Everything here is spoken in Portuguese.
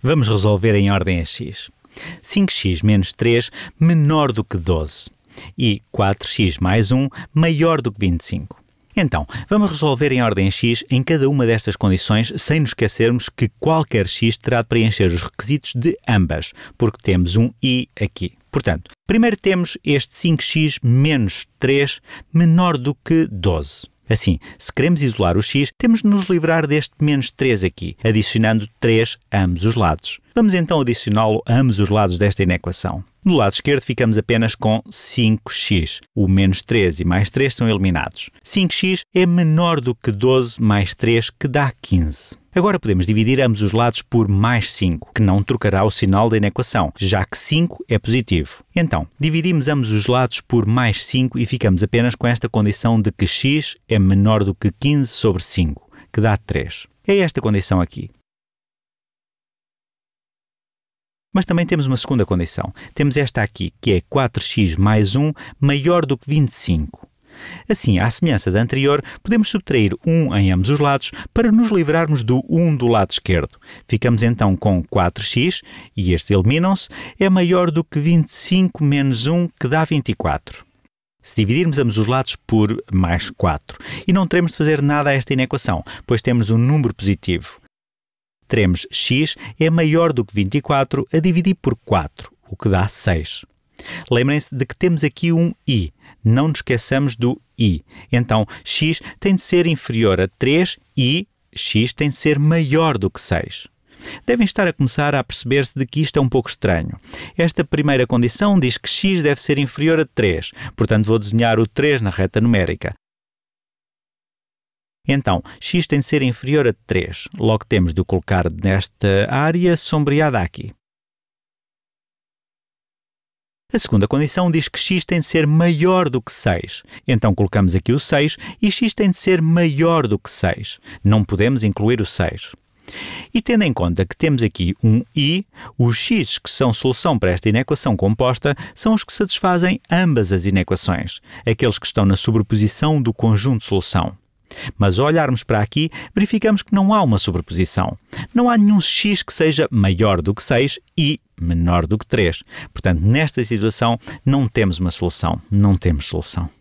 Vamos resolver em ordem a x. 5x menos 3 menor do que 12 e 4x mais 1 maior do que 25. Então, vamos resolver em ordem x em cada uma destas condições sem nos esquecermos que qualquer x terá de preencher os requisitos de ambas, porque temos um i aqui. Portanto, primeiro temos este 5x menos 3 menor do que 12. Assim, se queremos isolar o x, temos de nos livrar deste menos 3 aqui, adicionando 3 a ambos os lados. Vamos então adicioná-lo a ambos os lados desta inequação. No lado esquerdo ficamos apenas com 5x. O menos 3 e mais 3 são eliminados. 5x é menor do que 12 mais 3, que dá 15. Agora podemos dividir ambos os lados por mais 5, que não trocará o sinal da inequação, já que 5 é positivo. Então, dividimos ambos os lados por mais 5 e ficamos apenas com esta condição de que x é menor do que 15 sobre 5, que dá 3. É esta condição aqui. Mas também temos uma segunda condição. Temos esta aqui, que é 4x mais 1 maior do que 25. Assim, à semelhança da anterior, podemos subtrair 1 em ambos os lados para nos livrarmos do 1 do lado esquerdo. Ficamos então com 4x, e estes eliminam-se, é maior do que 25 menos 1, que dá 24. Se dividirmos ambos os lados por mais 4, e não teremos de fazer nada a esta inequação, pois temos um número positivo teremos x é maior do que 24 a dividir por 4, o que dá 6. Lembrem-se de que temos aqui um i, não nos esqueçamos do i. Então, x tem de ser inferior a 3 e x tem de ser maior do que 6. Devem estar a começar a perceber-se de que isto é um pouco estranho. Esta primeira condição diz que x deve ser inferior a 3, portanto vou desenhar o 3 na reta numérica. Então, x tem de ser inferior a 3. Logo temos de o colocar nesta área sombreada aqui. A segunda condição diz que x tem de ser maior do que 6. Então colocamos aqui o 6 e x tem de ser maior do que 6. Não podemos incluir o 6. E tendo em conta que temos aqui um i, os x que são solução para esta inequação composta são os que satisfazem ambas as inequações, aqueles que estão na sobreposição do conjunto de solução. Mas ao olharmos para aqui, verificamos que não há uma sobreposição. Não há nenhum x que seja maior do que 6 e menor do que 3. Portanto, nesta situação, não temos uma solução. Não temos solução.